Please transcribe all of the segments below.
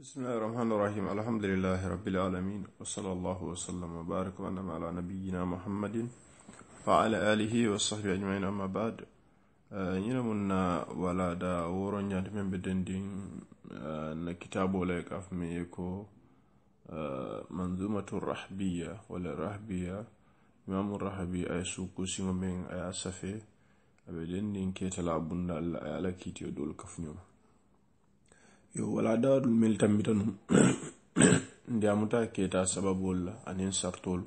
بسم الله الرحمن الرحيم الحمد لله رب العالمين وصلى الله وسلم وبارك وانما على نبينا محمد وعلى اله وصحبه اجمعين اما بعد ينا من ولا دا ورون جانت من بدن دين نكتاب لك افميكو منظومة الرحبية ولا الرحبية امام الرحبي اي سوكو سيما من اي اسفه ابدن دين كيتلا بندال اي على كيتيو دول كفنيوم yo wala daadu militambita num ndi amuta keta sababol la aniŋ sartol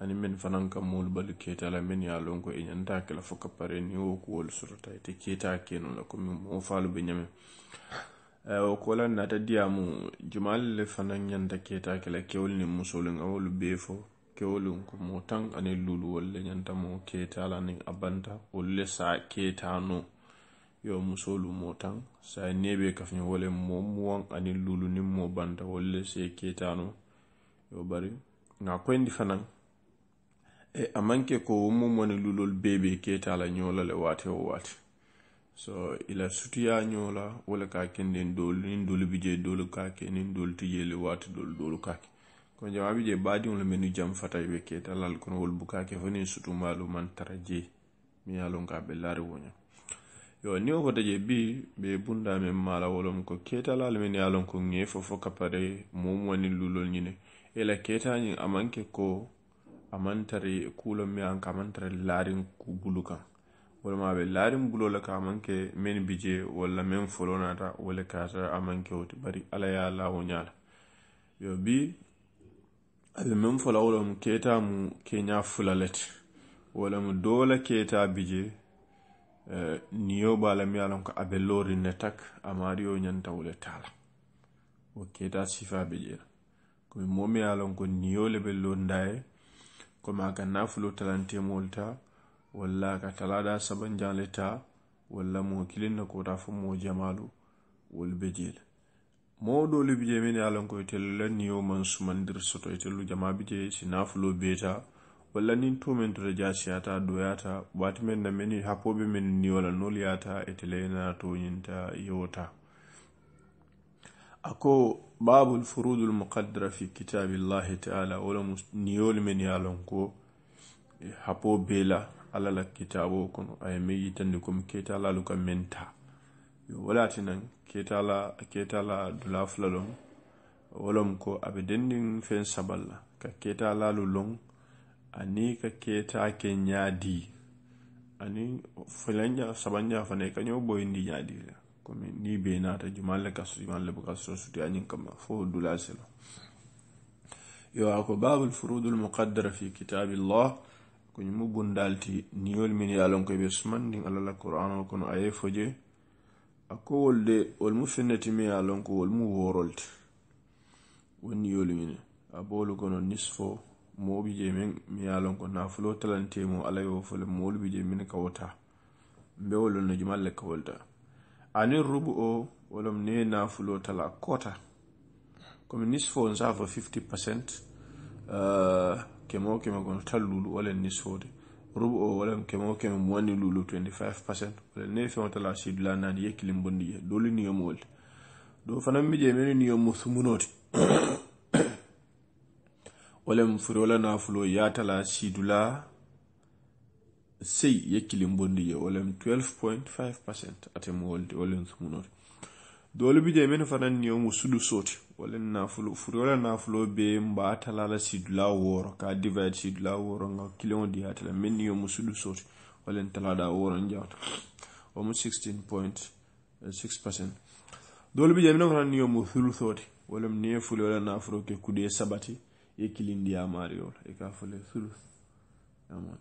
ani min fanaŋ ka bal keta la min ya a loŋ ko i ñanta ke la pare ni wo ko wol surta te keta kenu la ko mi mo falu be nyame e eh, o ko lan na ta diamu jumal le fanan fanaŋ ñanta keta kala la ni niŋ nga wol be fo kewolu ko moo ani lulu wol wolu le ñanta mo keta la ni abanta wol le sa keta no yo musolu mo tan sai nebe kafin wole mo muwan anin lulunin mo banta wole sai ketano yo bari na kwendi fanan e amanke ko wumu moni lulul bebe ketala nyolale wate o wate so ila sutiya nyola wala ka kende ndolu ni ndolu bije ndolu ka kende ndolu tije le wate ndolu ndolu ka ko jawabi je badi on le menu jam fatay be ketala ko wol bukake foni sutu malu man taraje mi yalon ka be lari wonya yo ni wo ko daje bi be bunda men mala wolom ko ketalal men ya lon ko ngi fofo kapare mum woni lulol nyine ela ketani amanke ko amantare kulo mi an kamantare larin ku bulukan wala ma be larin bulol ka amanke men bije wala men folonata wala ka ta amanke o bari ala ya la o nyala yo bi abe men fola wolom keta mu kenya fulalet wala mu dola keta bije niyo bala mi alon ko abe lori ne tak amari o nyanta wole tala o keta sifa be jera komi momi alon ko niyo le be londaye komi ka nafulo talante molta walla ka talada saban le ta walla mo kilin na kota fo mo jamalu wol be mo do doolu bi je min ko itelu la niyo man sumandir soto jama bi je si nafulo beta walla nin to jasiyata doyata ɓati men na meni hapoɓe men ni wala nol etelena ta yota ako babul furudul muqaddara fi kitabillahi taala wala niyol men lon ko eh, hapo bela ala la kitabo kono aye me yitandi kom ketalalu ka men ta walatinan ketala ketala dula fulalon wolom ko aɓe dendin fen saballa ka ketalalu lon ani ka keta ke ñaadi ani fulanña sabanña fana ka ñoo boyindi ñaadi la ni be naata jumal le kaso jumal le buka so suti añin kama fo dulase lo yo ako babul furudul muqaddara fi kitabillah koñu mu bundalti niyol min ye alon koye ɓe sumandin allah la qur'an o kono aye foje ako wolde wolmu fenneti mi ye alon ko wolmu worolte won niyolu mine a boolu kono nisfo moobi je min mi ya lon ko nafulo talante mo ala yo fole moolubi je min kawota mbewolol no jumalle kawolta anin rubu o wolom ne nafulo tala kota komi nisfo on safo 50 percent uh, kemo kemo gon tallulu wala nisfode rubu o wala kemo kemo moani lulu 25 percent wala ne fewo tala sidula nani yekkilim bondi ye doli niyomo wolde do fanan mi je min niyomo sumunote wolem furola nafulo yatala sidula sey yekkilin bondi ye wolem 12.5 percent atem wolde wolen sumunoti doolu bi je men fanan niyo mu soti wolen nafulo furola nafulo be mbatala la sidula woro ka divide sidula woro nga kilon di yatala men niyo mu sudu soti wolen talada woro njawta o 16.6 percent bi je men fanan niyo mu soti wolem niye fulola nafulo ke kude sabati ya يكلين ماريول يكافل ثلث amon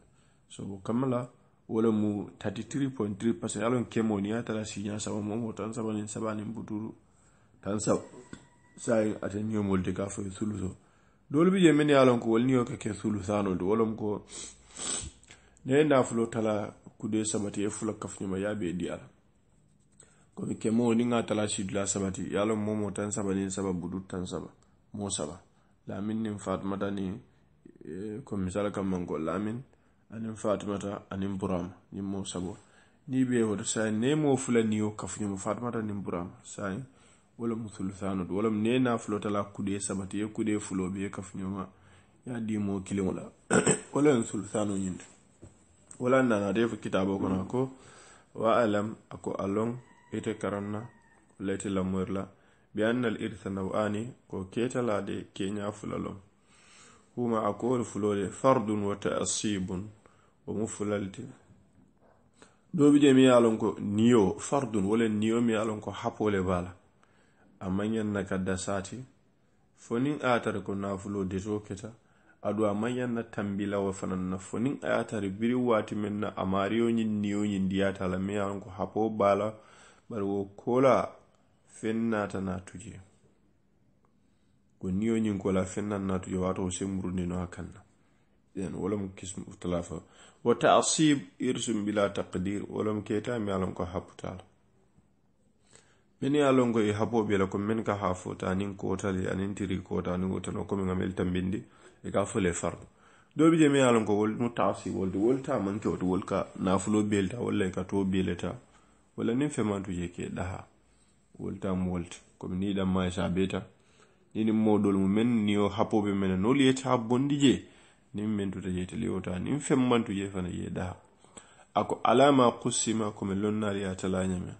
so kamala wala mu 33.3 parce kemo ni ya tara si nyasa wa mo tan saba ni saba ni buturu tan saba sai aten yo molde ka fo suluso dol bi yemeni alon ko wolni yo ka ke sulusano do wala ko ne na fulo tala kude sabati e fulo kaf nyuma ya be dial kemo ni nga tala si dula sabati yalon mo mo tan saba ni saba budu tan saba mo saba lamin nin fatumata eh, ni ko misala kam manko lamin anin fatumata anin burama ñin mo sabo ni be woto sa ne mo fula niyo kafuñomo fatumata nin burama sayi walamu thuluthanu do ne na fulotala kude sabati kude fulo be ye kafuñoma ya dimo kiliŋo la walamu thuluthanu ñinde wala nana te fo kitabo kono ko wa alam ako alon ite karanna walla ite lamoyir la bi anna al irtha naw'ani ko ketalade keña fulalon huma akori fulode fardun wa ta'assibun o mu fulalti dobi je mi yalon ko niyo fardun wala niyo mi yalon ko hapole bala amma yanna kadda sati fonin atar ko nafulo de to keta adu amma yanna tambila wa fanan na fonin atar biri wati men na amariyo nyin la mi wo kola feŋ naata naatu je ko niyo ñiŋ ko la feŋ naŋ naatu je waato se murundino a kaŋ na en wo lemu kismu talafa wa taasib irsum bila taqdir wo lemu keitaa mi ye a loŋ ko happuta la min ye a loŋ ko i e hapoo bi la ko min ka haafoota aniŋ kootali aniŋ tiri koota aniŋ wotono komi ŋa mel tambindi i e ka fo le fardu doo bi je mi ye a loŋ ko wol mu taasib wol de wol taa maŋ ke wo to wol ka naafuloo beelita wolla i ka too beeleta wala niŋ fe maŋ tu je ke dahaa wolta mo wolta komi ni ɗan ma sa beta nini mawɗol mumen ni o haɓoɓe men nol yeta bondi je nin min tuta je telewota nin femmantu je fana je ɗaha ako alama kussima komi lonnari ya talañamen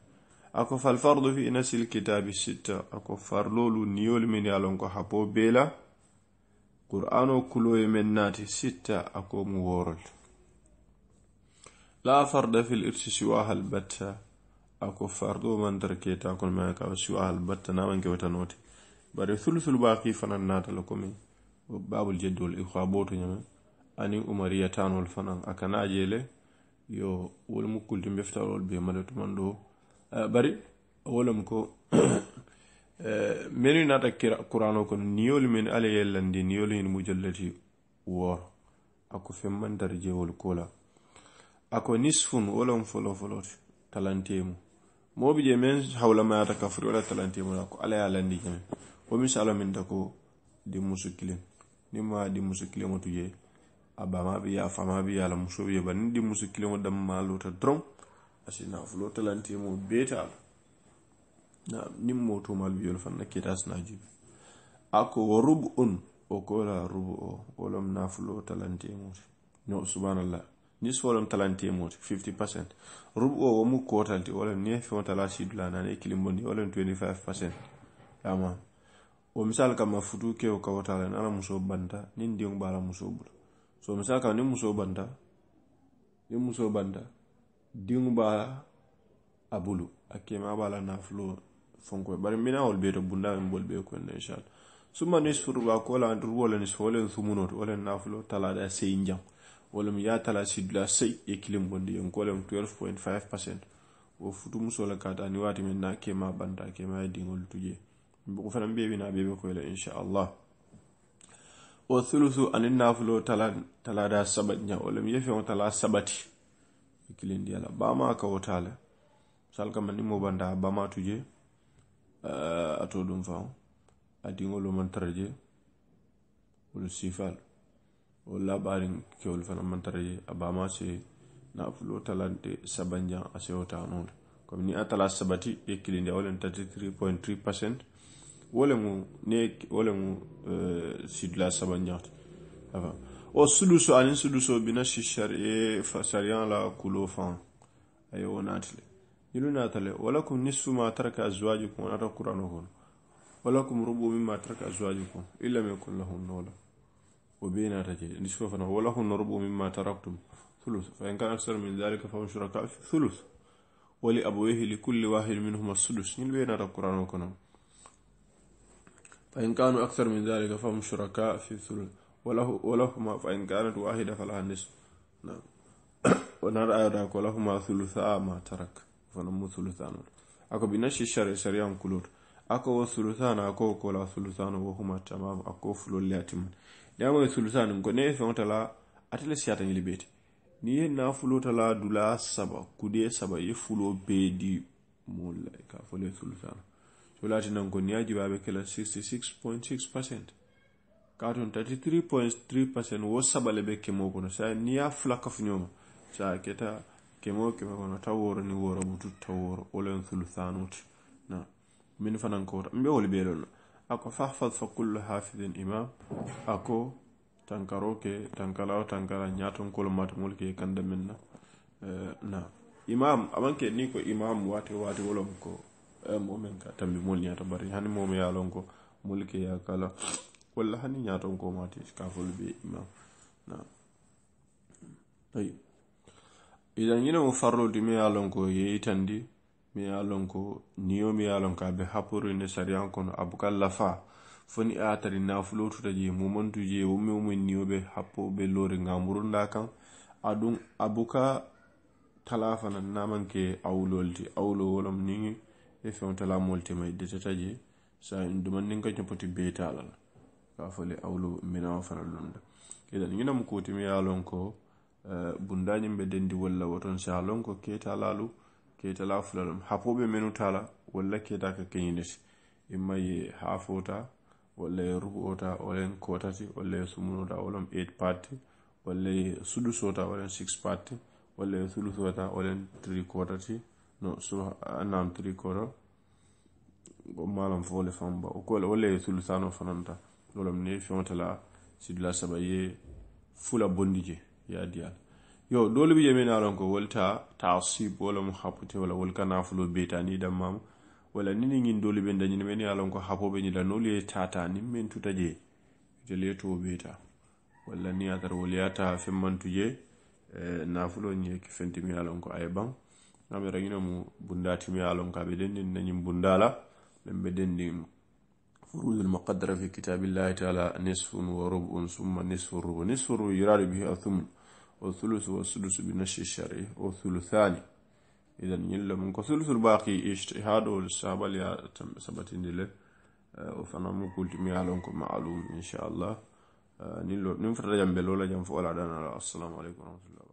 ako falfardu fi nasil kitabi sitta ako farlolu niyol min yalon ko hapo bela qur'an o men naati sitta ako mu worol la farda fil irti siwaha albatta ako fardo man dar ke ta kon ma ka su albatta na wanke wata noti bare sulsul baqi fanan nata la komi babul jeddol ikhwa boto nyama ani umariya tanul fanan akana jele yo wol mukul mukkulti mbeftarol be malatu man do eh, bare wolam ko eh, menu na ta qur'an o kono niyolu men ale yelandi niyolu hen mujallati wo ako fe man dar jewol kola ako nisfun wolam folo folo talantemu moɓe je men hawla ta kafri wala mo ko ala y'a landi ñame mi misala min ta ko musu kilin ni ma di kilinŋo tu je a bama be ye a fama bi ya a la muso bi ye bari ni mo dam damma lota doroŋ asi nafulo talanti mo beta na ni mo tumalu biyolu fanna keta na jubi a ko wo rubu un o kola rubu o wolom nafulo talantemo no subhanallah nis wolom talante muti 50% rubu o womu kotanti wolem niŋ feŋo tala sidula nana i kilimbondi wolem 25% ama wo misali kama futu keo ka wota la ala musoo banta niŋ diŋo be ala musoo bulu so misali kama niŋ musoo banta niŋ musoo banta diŋo be a bulu a kema be a la nafuloo fonko bari mina wolu bee to bunda meŋ bolu bee kono inchallah summa nisfuruba ko la rubu le nisfo wo le sumunoo ti wo le nafuloo tala da seyin jaŋ wolem yatala sidula sey e kilim bondi yon ko 12.5 wo futu muso la kata ni wati min na kema banta kema ye ngol tuje ko fanam bebi na bina ko be insha Allah wo thuluthu aniŋ nafulo da sabat nya wolem ye feŋo tala sabati e di ala bama ka wo taa le misal kama mo banta eh, a bama tuje uh, a to duŋ faŋo a diŋolu man tara je wolu sifalu wani labarin kewul yi a bama ce na fulo talante jan a wata nuna. comme ni atala sabati kilin kilindi wolen 33.3 percent wolemu ne wolemu eh, saban jan afa o suluso anin suluso bina si fasariyan la kulo fan aye wo natile yilu natale walakum nisu ma tarka taraka azwajukum na kurano wala kun rubu min mimma taraka azwajukum illa kun yakun lahunna wala وبين رجل نشوفنا هو له النرب مما تركتم ثلث فإن كان أكثر من ذلك فهم شركاء في الثلث ولأبويه لكل واحد منهما السدس نلبينا يعني رب قرآن وكنا فإن كانوا أكثر من ذلك فهم شركاء في الثلث وله ولهما فإن كانت واحدة فلها النصف نعم ونرى ذلك ولهما ثلثا ما ترك فنمو ثلثان أكو بنشي الشرع شريان كلور ako wo sulusana ako ko la sulusano wo huma tamam ako fulo le atiman dama ye sulusani ko ne fe mota la le siata ni beti ni na fulo tala dula saba kude saba ye fulo be di moolu ka fo le sulusana la nan ko ni jiba be kala 66.6 percent katon 33.3 wo saba le be kemo kono sa ni ya flaka kafuñoma sa keta kemo keme kono ta woro ni woro butu ta woro wolen sulusanoti na min fanan kota mbe wolu be lon ako fahfad fa kullu hafidin imam ako tankaro ke tankala o tankala ñaton kol mat mulke kande min na eh, na imam amanke ni ko imam wati wati wolom ko eh, momen ka tambi mol nyaata bari hani mom ya lon ko mulke ya kala wala hani nyaton ko mati ka fol be imam na ay idan yina mo farlo dimi ya lon ko yeyi tandi mi ye a lon ko niyo mi ye a lon ko a be haporu ne sariyan kono a buka lafa fo ni a tari nafulotuta je mumantu je wome wome niyo be hapo be lori ngamurunda kan aɗum a buka tala fana namanke awulolti awulo wolom nii e fewo tala molte mai detata je sa en dumandinka copoti betalal kafole awlo minawa fana lunda kedan ñinam kotimi ye a lon ko eh, bundañimɓe dendi walla woton si a lon ko ketalalu keetala fulanum hapoɓe menu tala walla keta ka keñideti imma ye hafota walla ye walla en kotati walla ye sumunota walla m eight party walla sudusota walla six party walla ye walla en kotati no nam tri kota o malam fole famba walla ye fananta wolam ne feŋo tala sidula saba fula bondi je ye yo doolu bi jemi naa lon ko wolta taasib wala mu happute wala wol kanafulo beta ni dammamu wala nini ñin doolu ɓe dañini men ye lon ko hapoɓe ñila noolu ye tata ni men tuta je itele ye to beta wala ni atara wol yata femmantu je eh, nafulo ñe ki fenti ye lon ko aye ban ngam era ñino mu bunda timi ye lon ko aɓe denndin nañin bunda la ɓen ɓe denndin فروج المقدرة في كتاب الله تعالى نصف وربع ثم نصف الربع نصف الربع يراد به الثمن والثلث والسدس بنش الشرع والثلثان إذا يلا من ثلث الباقي اجتهاد والصحابة اللي ثبت له وفنا ممكن تمي عليكم معلوم إن شاء الله آه، نلو نفرج بلولا جنب ولا السلام عليكم ورحمة الله